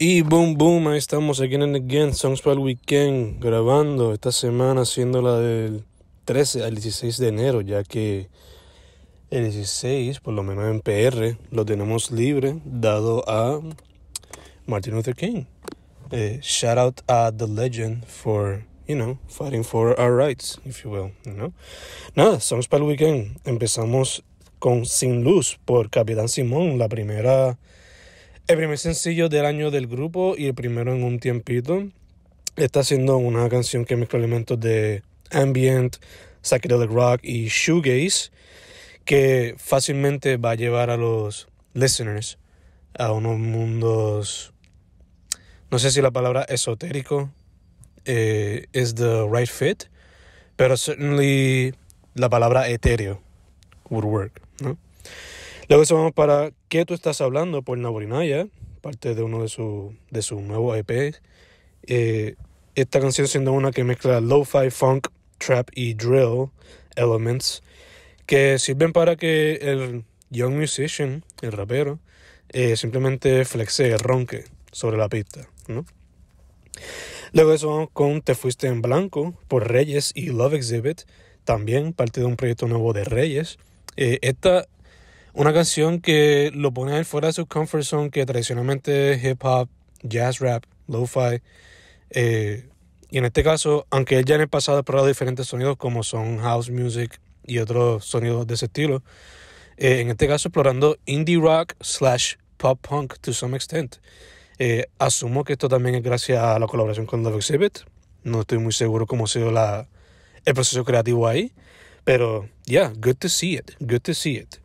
Y boom, boom, ahí estamos again and again, Songs for the Weekend, grabando esta semana, siendo la del 13 al 16 de enero, ya que el 16, por lo menos en PR, lo tenemos libre, dado a Martin Luther King. Eh, shout out a The Legend for, you know, fighting for our rights, if you will, you know. Nada, Songs for the Weekend, empezamos con Sin Luz por Capitán Simón, la primera el primer sencillo del año del grupo y el primero en un tiempito. Está siendo una canción que mezcla elementos de ambient, psychedelic rock y shoegaze que fácilmente va a llevar a los listeners a unos mundos, no sé si la palabra esotérico eh, es is the right fit, pero certainly la palabra etéreo would work, ¿no? Luego eso vamos para ¿Qué tú estás hablando? por Naborinaya, parte de uno de sus de su nuevos EP. Eh, esta canción siendo una que mezcla lo-fi, funk, trap y drill elements que sirven para que el young musician, el rapero, eh, simplemente flexe, el ronque sobre la pista, ¿no? Luego eso vamos con Te Fuiste en Blanco por Reyes y Love Exhibit, también parte de un proyecto nuevo de Reyes. Eh, esta una canción que lo pone fuera de su comfort zone, que tradicionalmente es hip hop, jazz rap, lo-fi. Eh, y en este caso, aunque él ya en el pasado ha probado diferentes sonidos como son house music y otros sonidos de ese estilo, eh, en este caso explorando indie rock slash pop punk to some extent. Eh, asumo que esto también es gracias a la colaboración con Love Exhibit. No estoy muy seguro cómo ha sido la, el proceso creativo ahí. Pero, yeah, good to see it. Good to see it.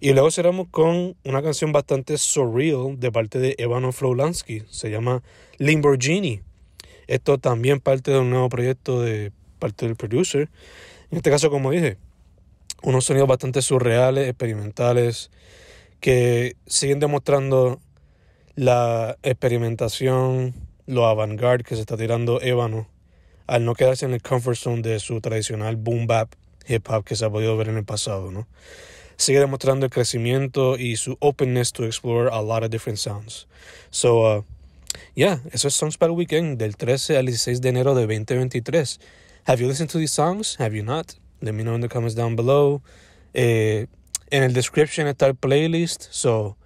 Y luego cerramos con una canción bastante surreal de parte de Evano Flowlansky, se llama Lamborghini. Esto también parte de un nuevo proyecto de parte del producer. En este caso, como dije, unos sonidos bastante surreales, experimentales, que siguen demostrando la experimentación, lo avant-garde que se está tirando Evano al no quedarse en el comfort zone de su tradicional boom bap hip hop que se ha podido ver en el pasado, ¿no? sigue demostrando el crecimiento y su openness to explore a lot of different sounds. So, uh, yeah, eso es Songs para el Weekend del 13 al 16 de enero de 2023. Have you listened to these songs? Have you not? Let me know in the comments down below. Eh, en el description está el playlist. So,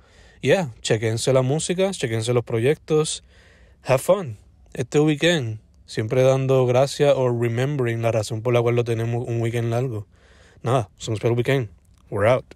yeah, chequense la música, chequense los proyectos. Have fun. Este weekend, siempre dando gracias o remembering la razón por la cual lo tenemos un weekend largo. Nada, somos para el weekend. We're out.